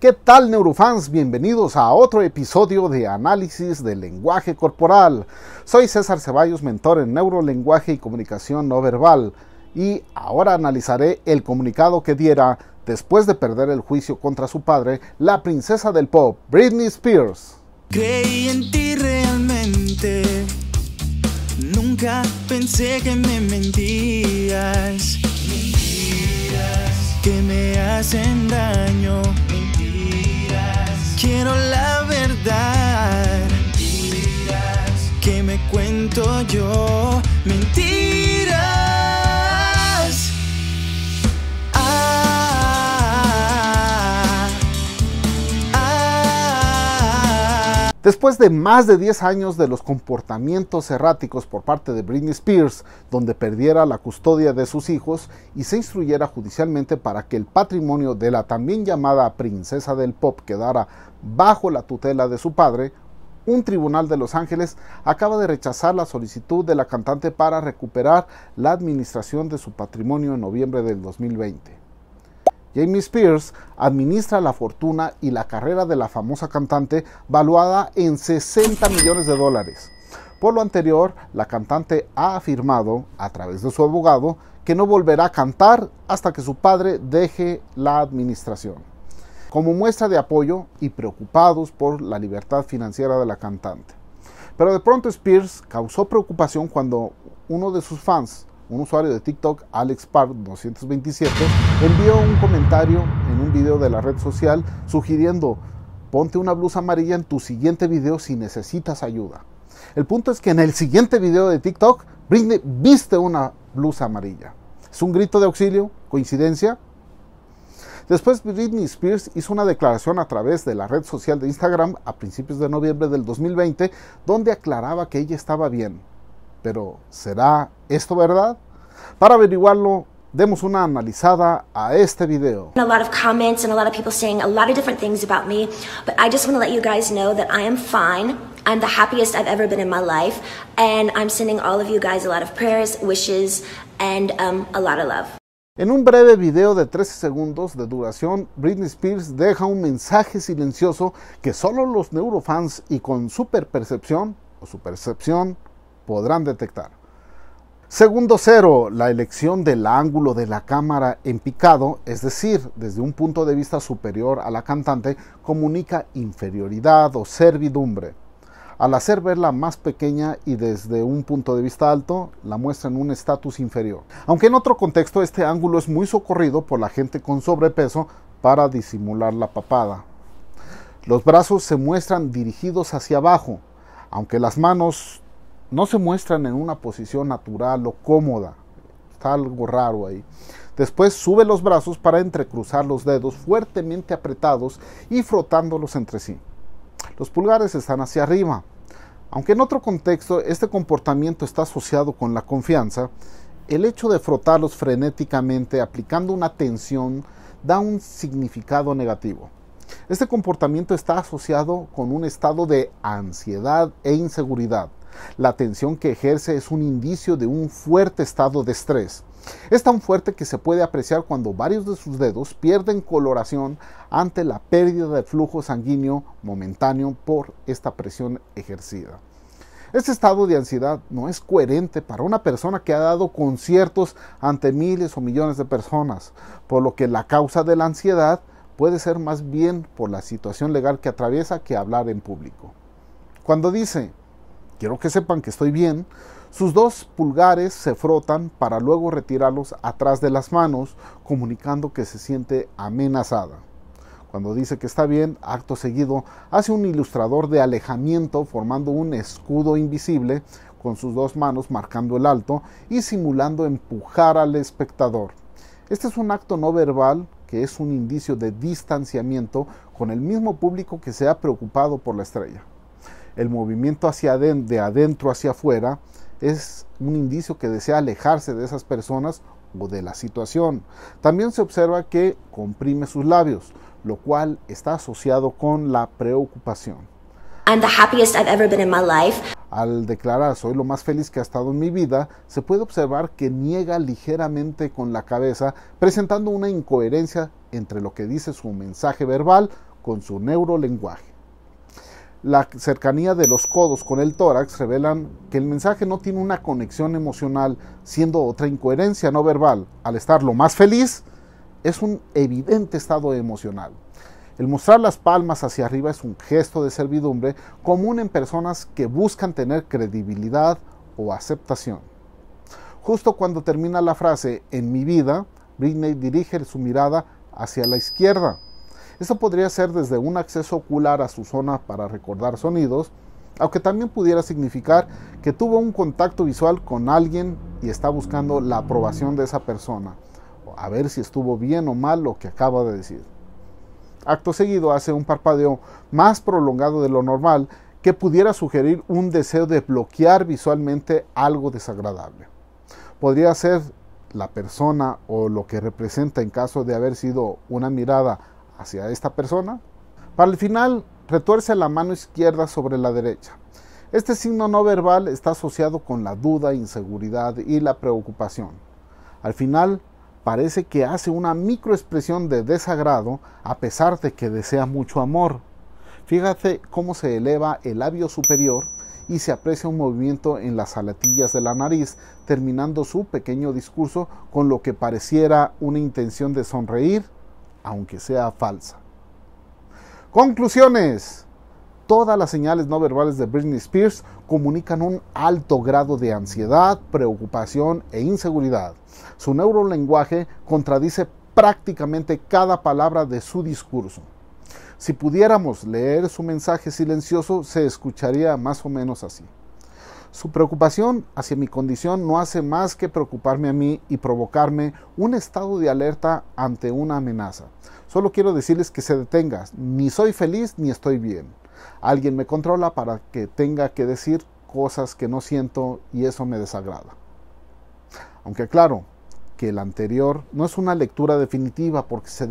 ¿Qué tal neurofans? Bienvenidos a otro episodio de análisis del lenguaje corporal. Soy César Ceballos, mentor en neurolenguaje y comunicación no verbal, y ahora analizaré el comunicado que diera, después de perder el juicio contra su padre, la princesa del pop, Britney Spears. Creí en ti realmente, nunca pensé que me mentías, que me hacen daño. Quiero la verdad. Mentiras. Que me cuento yo. Mentiras. Ah, ah. Después de más de 10 años de los comportamientos erráticos por parte de Britney Spears, donde perdiera la custodia de sus hijos y se instruyera judicialmente para que el patrimonio de la también llamada princesa del pop quedara bajo la tutela de su padre, un tribunal de Los Ángeles acaba de rechazar la solicitud de la cantante para recuperar la administración de su patrimonio en noviembre del 2020. Jamie Spears administra la fortuna y la carrera de la famosa cantante valuada en 60 millones de dólares. Por lo anterior, la cantante ha afirmado, a través de su abogado, que no volverá a cantar hasta que su padre deje la administración como muestra de apoyo y preocupados por la libertad financiera de la cantante. Pero de pronto Spears causó preocupación cuando uno de sus fans, un usuario de TikTok, Alex Park 227, envió un comentario en un video de la red social sugiriendo ponte una blusa amarilla en tu siguiente video si necesitas ayuda. El punto es que en el siguiente video de TikTok, Britney viste una blusa amarilla. ¿Es un grito de auxilio? ¿Coincidencia? Después Britney Spears hizo una declaración a través de la red social de Instagram a principios de noviembre del 2020 donde aclaraba que ella estaba bien. Pero ¿será esto verdad? Para averiguarlo, demos una analizada a este video. A lot of comments and a lot of people saying a lot of different things about me, but I just want to let you guys know that I am fine. I'm the happiest I've ever been in my life, and I'm sending all of you guys a lot of prayers, wishes, and um, a lot of love. En un breve video de 13 segundos de duración, Britney Spears deja un mensaje silencioso que solo los neurofans y con superpercepción o podrán detectar. Segundo cero, la elección del ángulo de la cámara en picado, es decir, desde un punto de vista superior a la cantante, comunica inferioridad o servidumbre al hacer verla más pequeña y desde un punto de vista alto, la muestra en un estatus inferior. Aunque en otro contexto este ángulo es muy socorrido por la gente con sobrepeso para disimular la papada. Los brazos se muestran dirigidos hacia abajo, aunque las manos no se muestran en una posición natural o cómoda. Está algo raro ahí. Después sube los brazos para entrecruzar los dedos fuertemente apretados y frotándolos entre sí. Los pulgares están hacia arriba, aunque en otro contexto este comportamiento está asociado con la confianza, el hecho de frotarlos frenéticamente aplicando una tensión da un significado negativo. Este comportamiento está asociado con un estado de ansiedad e inseguridad. La tensión que ejerce es un indicio de un fuerte estado de estrés. Es tan fuerte que se puede apreciar cuando varios de sus dedos pierden coloración ante la pérdida de flujo sanguíneo momentáneo por esta presión ejercida. Este estado de ansiedad no es coherente para una persona que ha dado conciertos ante miles o millones de personas, por lo que la causa de la ansiedad puede ser más bien por la situación legal que atraviesa que hablar en público. Cuando dice, quiero que sepan que estoy bien, sus dos pulgares se frotan para luego retirarlos atrás de las manos, comunicando que se siente amenazada. Cuando dice que está bien, acto seguido, hace un ilustrador de alejamiento formando un escudo invisible con sus dos manos marcando el alto y simulando empujar al espectador. Este es un acto no verbal que es un indicio de distanciamiento con el mismo público que se ha preocupado por la estrella. El movimiento hacia de adentro hacia afuera es un indicio que desea alejarse de esas personas o de la situación. También se observa que comprime sus labios, lo cual está asociado con la preocupación. Al declarar soy lo más feliz que ha estado en mi vida, se puede observar que niega ligeramente con la cabeza, presentando una incoherencia entre lo que dice su mensaje verbal con su neurolenguaje la cercanía de los codos con el tórax revelan que el mensaje no tiene una conexión emocional, siendo otra incoherencia no verbal. Al estar lo más feliz, es un evidente estado emocional. El mostrar las palmas hacia arriba es un gesto de servidumbre común en personas que buscan tener credibilidad o aceptación. Justo cuando termina la frase en mi vida, Britney dirige su mirada hacia la izquierda, esto podría ser desde un acceso ocular a su zona para recordar sonidos, aunque también pudiera significar que tuvo un contacto visual con alguien y está buscando la aprobación de esa persona, a ver si estuvo bien o mal lo que acaba de decir. Acto seguido hace un parpadeo más prolongado de lo normal que pudiera sugerir un deseo de bloquear visualmente algo desagradable. Podría ser la persona o lo que representa en caso de haber sido una mirada hacia esta persona. Para el final, retuerce la mano izquierda sobre la derecha. Este signo no verbal está asociado con la duda, inseguridad y la preocupación. Al final, parece que hace una microexpresión de desagrado a pesar de que desea mucho amor. Fíjate cómo se eleva el labio superior y se aprecia un movimiento en las aletillas de la nariz, terminando su pequeño discurso con lo que pareciera una intención de sonreír aunque sea falsa. Conclusiones. Todas las señales no verbales de Britney Spears comunican un alto grado de ansiedad, preocupación e inseguridad. Su neurolenguaje contradice prácticamente cada palabra de su discurso. Si pudiéramos leer su mensaje silencioso, se escucharía más o menos así. Su preocupación hacia mi condición no hace más que preocuparme a mí y provocarme un estado de alerta ante una amenaza. Solo quiero decirles que se detenga. ni soy feliz ni estoy bien. Alguien me controla para que tenga que decir cosas que no siento y eso me desagrada. Aunque claro, que el anterior, no es una lectura definitiva porque se,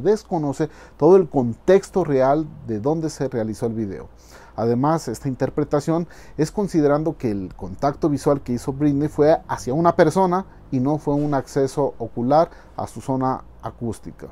desconoce todo el contexto real de donde se realizó el video. Además, esta interpretación es considerando que el contacto visual que hizo Britney fue hacia una persona y no fue un acceso ocular a su zona acústica.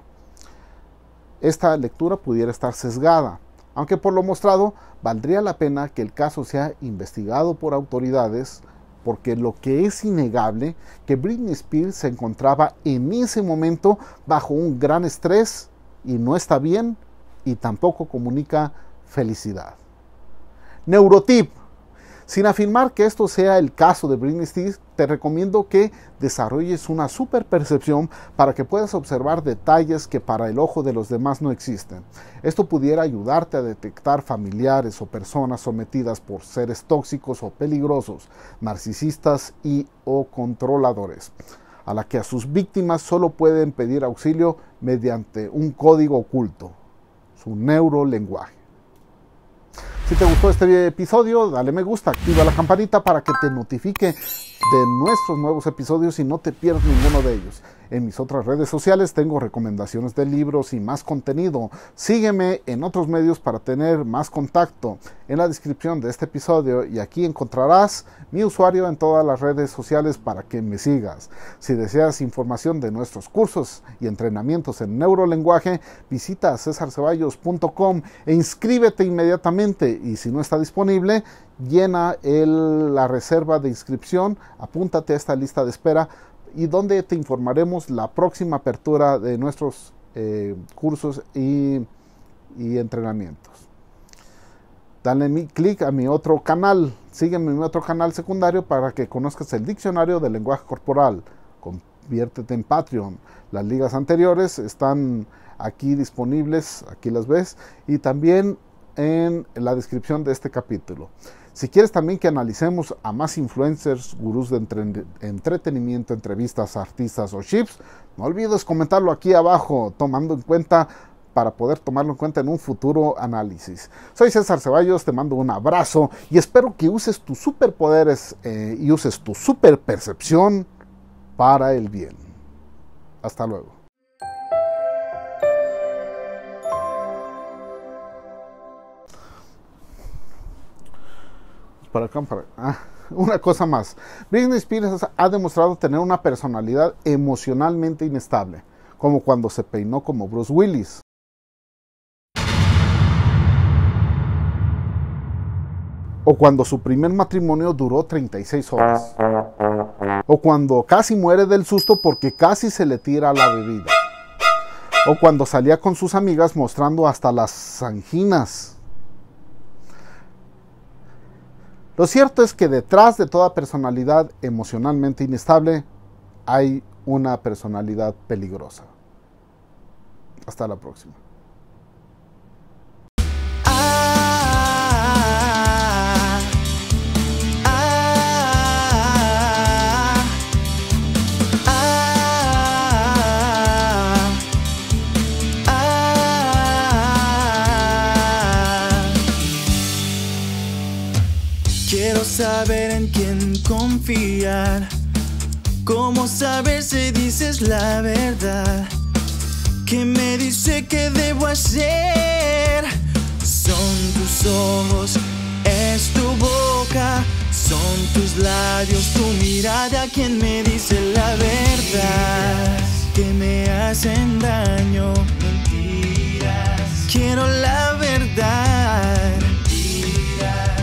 Esta lectura pudiera estar sesgada, aunque por lo mostrado valdría la pena que el caso sea investigado por autoridades porque lo que es innegable que Britney Spears se encontraba en ese momento bajo un gran estrés y no está bien y tampoco comunica felicidad. Neurotip. Sin afirmar que esto sea el caso de Britney Spears, te recomiendo que desarrolles una super percepción para que puedas observar detalles que para el ojo de los demás no existen. Esto pudiera ayudarte a detectar familiares o personas sometidas por seres tóxicos o peligrosos, narcisistas y o controladores a la que a sus víctimas solo pueden pedir auxilio mediante un código oculto, su neuro lenguaje. Si te gustó este episodio, dale me gusta, activa la campanita para que te notifique de nuestros nuevos episodios y no te pierdas ninguno de ellos. En mis otras redes sociales tengo recomendaciones de libros y más contenido. Sígueme en otros medios para tener más contacto. En la descripción de este episodio y aquí encontrarás mi usuario en todas las redes sociales para que me sigas. Si deseas información de nuestros cursos y entrenamientos en neurolenguaje, visita cesarceballos.com e inscríbete inmediatamente y si no está disponible, llena la reserva de inscripción, apúntate a esta lista de espera y donde te informaremos la próxima apertura de nuestros eh, cursos y, entrenamientos. Dale mi clic a mi otro canal, sígueme en mi otro canal secundario para que conozcas el diccionario del lenguaje corporal. Conviértete en Patreon. Las ligas anteriores están aquí disponibles, aquí las ves, y también en la descripción de este capítulo. Si quieres también que analicemos a más influencers, gurús de entretenimiento, entrevistas, artistas o chips, no olvides comentarlo aquí abajo, tomando en cuenta para poder tomarlo en cuenta en un futuro análisis. Soy César Ceballos, te mando un abrazo y espero que uses tus superpoderes eh, y uses tu super percepción para el bien. Hasta luego. Para ah, una cosa más. Britney Spears ha demostrado tener una personalidad emocionalmente inestable, como cuando se peinó como Bruce Willis. O cuando su primer matrimonio duró 36 horas. O cuando casi muere del susto porque casi se le tira la bebida. O cuando salía con sus amigas mostrando hasta las anginas. Lo cierto es que detrás de toda personalidad emocionalmente inestable hay una personalidad peligrosa. Hasta la próxima. saber si dices la verdad. ¿Qué me dice que debo hacer. Son tus ojos, es tu boca, son tus labios, tu mirada quien me dice la verdad. Que me hacen daño. Mentiras. Quiero la verdad.